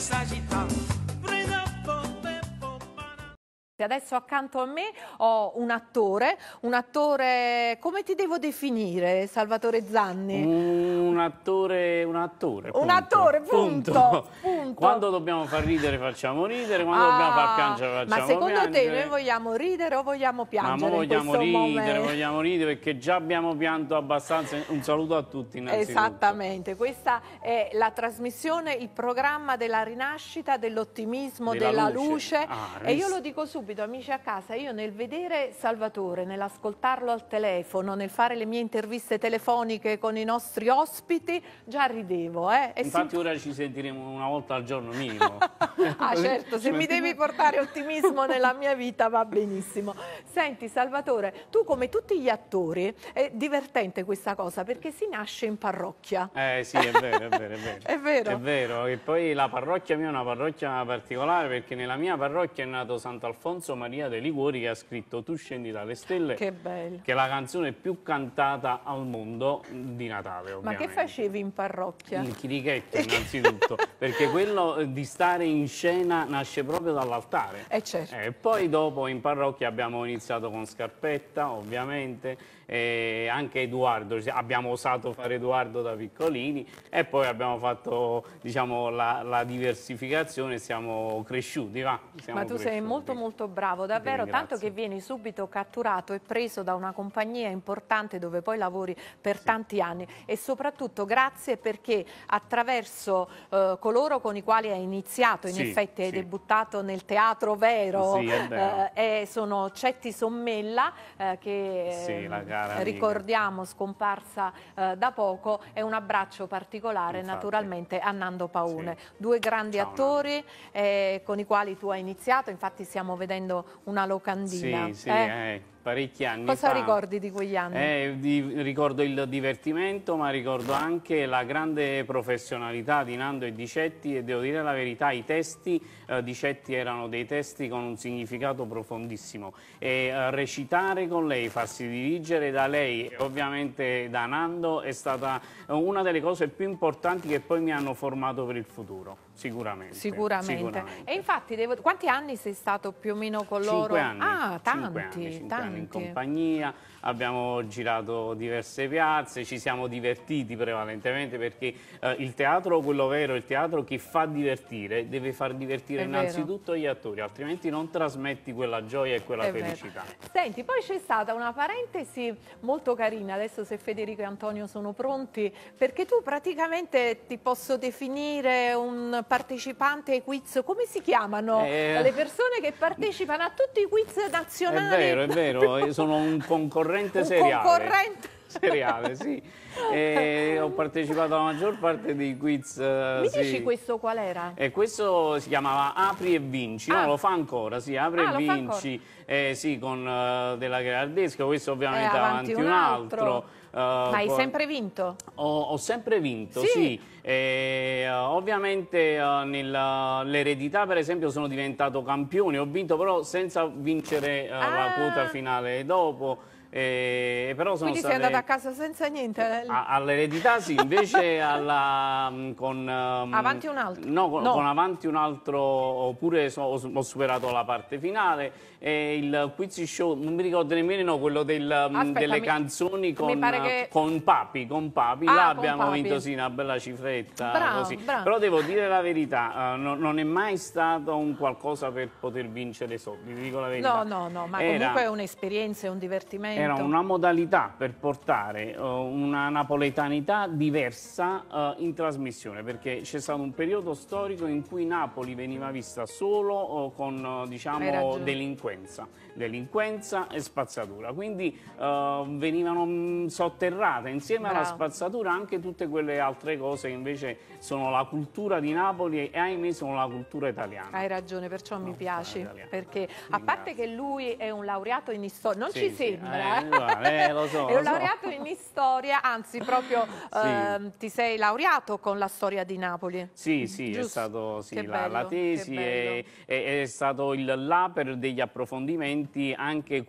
mensagem Adesso accanto a me ho un attore, un attore, come ti devo definire Salvatore Zanni? Un attore, un attore. Punto. Un attore, punto, punto. punto. Quando dobbiamo far ridere facciamo ridere, quando ah, dobbiamo far piangere ah, facciamo piangere. Ma secondo piangere. te noi vogliamo ridere o vogliamo piangere? Ma vogliamo ridere, momento? vogliamo ridere perché già abbiamo pianto abbastanza. Un saluto a tutti innanzitutto. Esattamente, questa è la trasmissione, il programma della rinascita, dell'ottimismo, della, della luce. luce. Ah, e io lo dico subito subito, amici a casa, io nel vedere Salvatore, nell'ascoltarlo al telefono, nel fare le mie interviste telefoniche con i nostri ospiti, già ridevo. Eh? Infatti ora ci sentiremo una volta al giorno minimo. ah certo, se mi devi portare ottimismo nella mia vita va benissimo. Senti Salvatore, tu come tutti gli attori, è divertente questa cosa perché si nasce in parrocchia. Eh sì, è vero, è vero. È vero, è vero. È vero. e poi la parrocchia mia è una parrocchia particolare perché nella mia parrocchia è nato Sant'Alfonso Alfonso Maria De Liguori che ha scritto Tu scendi dalle stelle, che, bello. che è la canzone più cantata al mondo di Natale. Ovviamente. Ma che facevi in parrocchia? Il chirichetto innanzitutto, perché quello di stare in scena nasce proprio dall'altare. E eh certo. eh, poi dopo in parrocchia abbiamo iniziato con Scarpetta, ovviamente, eh, anche Edoardo, abbiamo osato fare Edoardo da piccolini e poi abbiamo fatto diciamo, la, la, diversificazione, siamo cresciuti. Va? Siamo Ma tu cresciuti. sei molto molto bravo, davvero, tanto che vieni subito catturato e preso da una compagnia importante dove poi lavori per sì. tanti anni e soprattutto grazie perché attraverso eh, coloro con i quali hai iniziato, in sì, effetti hai sì. debuttato nel teatro vero, eh, sono Cetti Sommella eh, che... Sì, la ehm, cara ricordiamo amica. scomparsa eh, da poco e un abbraccio particolare Infatti. naturalmente a Nando Paone. Sì. Due grandi Ciao, attori eh, con i quali tu hai iniziato, infatti stiamo vedendo una locandina. Sì, sì, eh. eh parecchi anni Cosa fa. ricordi di quegli anni? Eh, di, ricordo il divertimento, ma ricordo anche la grande professionalità di Nando e di Cetti e devo dire la verità, i testi eh, di Cetti erano dei testi con un significato profondissimo e eh, recitare con lei, farsi dirigere da lei e ovviamente da Nando è stata una delle cose più importanti che poi mi hanno formato per il futuro. Sicuramente, sicuramente. Sicuramente. E infatti, devo... quanti anni sei stato più o meno con loro? Cinque anni. Ah, tanti. Cinque anni, cinque tanti. anni in compagnia, abbiamo girato diverse piazze, ci siamo divertiti prevalentemente perché eh, il teatro, quello vero, il teatro che fa divertire, deve far divertire È innanzitutto vero. gli attori, altrimenti non trasmetti quella gioia e quella È felicità. Vero. Senti, poi c'è stata una parentesi molto carina, adesso se Federico e Antonio sono pronti, perché tu praticamente ti posso definire un partecipante ai quiz, come si chiamano eh, le persone che partecipano a tutti i quiz nazionali? È vero, è vero, sono un concorrente un seriale. Concorrente. Seriale, sì. E ho partecipato alla maggior parte dei quiz. Eh, Mi sì. dici questo qual era? E questo si chiamava Apri e Vinci, ah. no, lo fa ancora, sì, Apri ah, e Vinci, eh, sì, con uh, della Gherardesca, questo ovviamente eh, avanti, avanti un altro. Un altro eh, Ma hai sempre vinto? Ho, ho sempre vinto, sì. sì. E, eh, ovviamente eh, nell'eredità per esempio sono diventato campione, ho vinto però senza vincere ah. la quota finale dopo. Eh, però sono Quindi sei andato a casa senza niente? all'eredità sì, invece alla, mm, con... Mm, avanti un altro? No, con, no. con avanti un altro, oppure so, ho, superato la parte finale. E il quiz show, non mi ricordo nemmeno quello del, mm, Aspetta, delle mi, canzoni con... Mi pare Esatto. che... Con Papi, con Papi, ah, là abbiamo papi. vinto sì una bella cifretta. Bravo, così. Bravo. Però devo dire la verità, uh, no, non è mai stato un qualcosa per poter vincere soldi, vi dico la verità. No, no, no, ma era, comunque è un'esperienza, è un divertimento. Era una modalità per portare uh, una napoletanità diversa uh, in trasmissione, perché c'è stato un periodo storico in cui Napoli veniva vista solo con, diciamo, delinquenza, delinquenza e spazzatura. Quindi venivano sotto sotterrata insieme Bravo. alla spazzatura anche tutte quelle altre cose che invece sono la cultura di Napoli e ahimè sono la cultura italiana. Hai ragione, perciò no, mi piace perché a parte che lui è un laureato in storia, non sì, ci sì, sembra, eh, eh, lo so, è un laureato so. in storia, anzi proprio sì. eh, ti sei laureato con la storia di Napoli. Sì, sì, Giusto? è stato sì, la, bello, la, tesi, è, è, è, stato il là per degli approfondimenti anche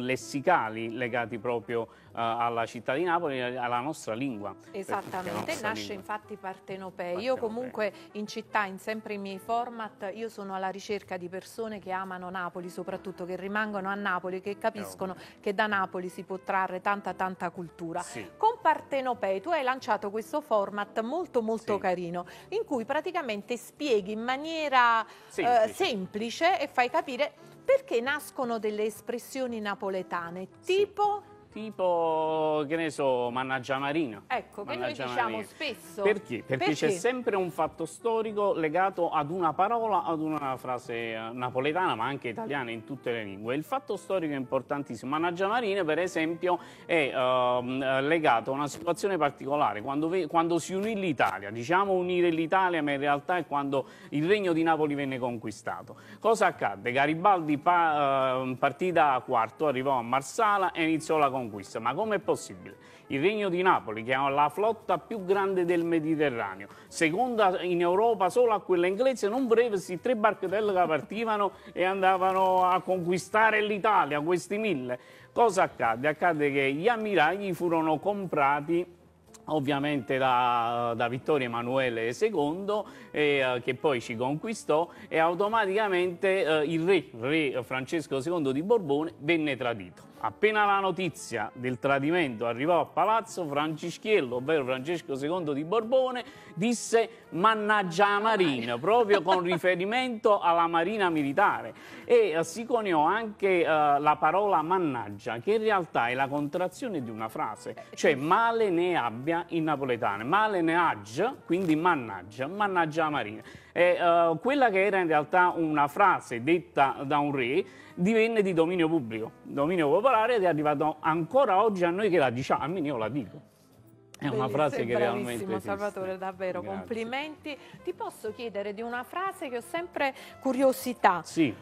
lessicali legati proprio a eh, alla città di Napoli alla nostra lingua. Esattamente, nostra nasce lingua. infatti Partenopei. Partenopei. Io comunque in città, in sempre i miei format, io sono alla ricerca di persone che amano Napoli, soprattutto che rimangono a Napoli, che capiscono eh, che da Napoli si può trarre tanta tanta cultura. Sì. Con Partenopei tu hai lanciato questo format molto molto sì. carino, in cui praticamente spieghi in maniera eh, semplice, eh, semplice e fai capire perché nascono delle espressioni napoletane, tipo... Sì. Tipo, che ne so, Mannaggia Marina. Ecco, Mannaggia che noi diciamo Marina. spesso. Perché? Perché, c'è sempre un fatto storico legato ad una parola, ad una frase eh, napoletana, ma anche italiana in tutte le lingue. Il fatto storico è importantissimo. Mannaggia Marina, per esempio, è uh, legato a una situazione particolare. Quando, quando si unì l'Italia, diciamo unire l'Italia, ma in realtà è quando il regno di Napoli venne conquistato. Cosa accadde? Garibaldi, pa, uh, ehm, partì da quarto, arrivò a Marsala e iniziò la conquista conquista, ma com'è possibile? Il Regno di Napoli, che ha la flotta più grande del Mediterraneo, seconda in Europa solo a quella inglese, non prevesi tre barcatelle che partivano e andavano a conquistare l'Italia, questi mille. Cosa accadde? Accadde che gli ammiragli furono comprati ovviamente da, da, Vittorio Emanuele II eh, che poi ci conquistò e automaticamente eh, il re, re Francesco II di Borbone venne tradito. Appena la notizia del tradimento arrivò a Palazzo, Francischiello, ovvero Francesco II di Borbone, disse mannaggia la Marina, proprio con riferimento alla Marina militare. E eh, si coniò anche eh, la parola mannaggia, che in realtà è la contrazione di una frase, eh, cioè male ne abbia in napoletano, male ne aggia, quindi mannaggia, mannaggia la Marina eh, quella che era in realtà una frase detta da un re divenne di dominio pubblico, dominio popolare ed è arrivato ancora oggi a noi che la diciamo, almeno io la dico. È una frase che realmente esiste. Salvatore, davvero, Grazie. complimenti. Ti posso chiedere di una frase che ho sempre curiosità. Sì.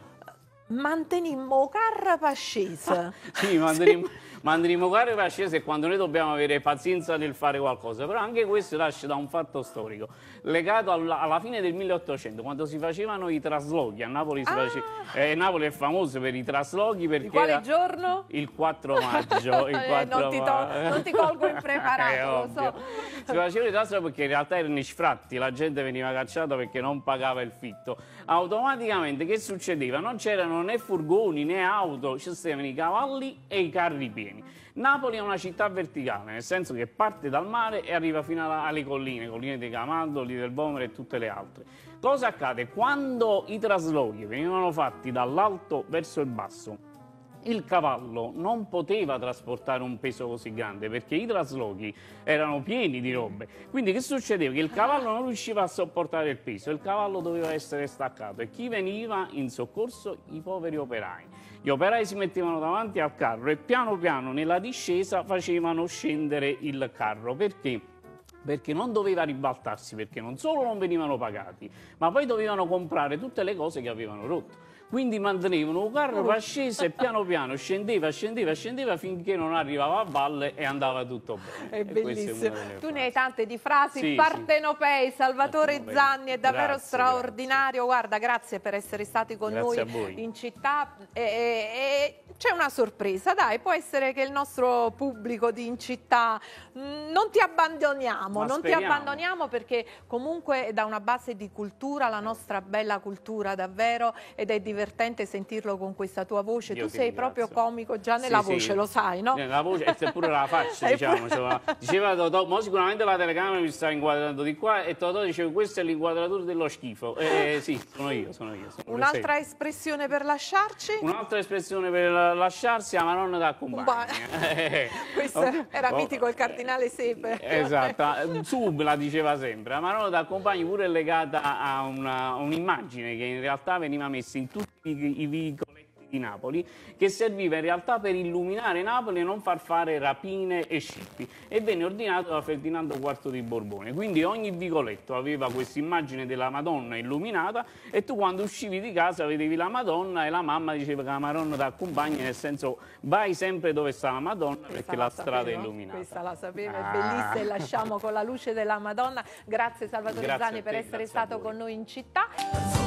Mantenimmo carra pascese. Ah, sì, mantenimmo... Sì ma andremo caro Pascese quando noi dobbiamo avere pazienza nel fare qualcosa, però anche questo nasce da un fatto storico, legato alla, alla fine del 1800, quando si facevano i traslochi, a Napoli, ah. face, eh, Napoli è famoso per i traslochi perché... Il quale giorno? Il 4 maggio. Il 4 eh, non, ti ma... non, ti colgo impreparato, eh, lo so. Si facevano i traslochi perché in realtà erano i sfratti, la gente veniva cacciata perché non pagava il fitto. Automaticamente che succedeva? Non c'erano né furgoni né auto, ci c'erano i cavalli e i carri pieni terreni. Napoli è una città verticale, nel senso che parte dal mare e arriva fino alle colline, colline dei Camaldoli, del Vomero e tutte le altre. Cosa accade? Quando i trasloghi venivano fatti dall'alto verso il basso, il cavallo non poteva trasportare un peso così grande perché i traslochi erano pieni di robe. Quindi che succedeva? Che il cavallo non riusciva a sopportare il peso, il cavallo doveva essere staccato e chi veniva in soccorso? I poveri operai. Gli operai si mettevano davanti al carro e piano piano nella discesa facevano scendere il carro. Perché? perché non doveva ribaltarsi, perché non solo non venivano pagati, ma poi dovevano comprare tutte le cose che avevano rotto. Quindi mantenevano un carro mm. asceso e piano piano scendeva, scendeva, scendeva finché non arrivava a valle e andava tutto bene. È bellissimo. È tu ne hai tante di frasi sì, partenopei, Salvatore Partenopei. Zanni, è davvero grazie, straordinario. Grazie. Guarda, grazie per essere stati con grazie noi in città. E, e, e c'è una sorpresa, dai, può essere che il nostro pubblico di in città mm, non ti abbandoniamo, Ma non speriamo. ti abbandoniamo perché comunque è da una base di cultura, la nostra bella cultura davvero ed è divertente divertente sentirlo con questa tua voce. Io tu sei proprio comico già nella sì, voce, sì. lo sai, no? Nella voce e seppure la faccia, diciamo. Cioè, diceva Totò, ma sicuramente la telecamera mi sta inquadrando di qua e Totò diceva questa è l'inquadratura dello schifo. Eh, eh sì, sono io, sono io. Un'altra espressione per lasciarci? Un'altra espressione per lasciarsi, a Maronna da compagna. Eh. Eh. Questo okay. Oh. era oh. mitico il cardinale Sepe. Esatto, Sub la diceva sempre. La Maronna da compagni pure legata a un'immagine che in realtà veniva messa in tutti i vicoletti di Napoli, che serviva in realtà per illuminare Napoli e non far fare rapine e scippi e venne ordinato da Ferdinando IV di Borbone. Quindi ogni vicoletto aveva questa immagine della Madonna illuminata e tu quando uscivi di casa vedevi la Madonna e la mamma diceva che la Madonna ti accompagna, nel senso vai sempre dove sta la Madonna Questa perché la, la strada sapevo, è illuminata. Questa la sapeva, ah. è bellissima e lasciamo con la luce della Madonna. Grazie Salvatore grazie Zani te, per essere stato con noi in città.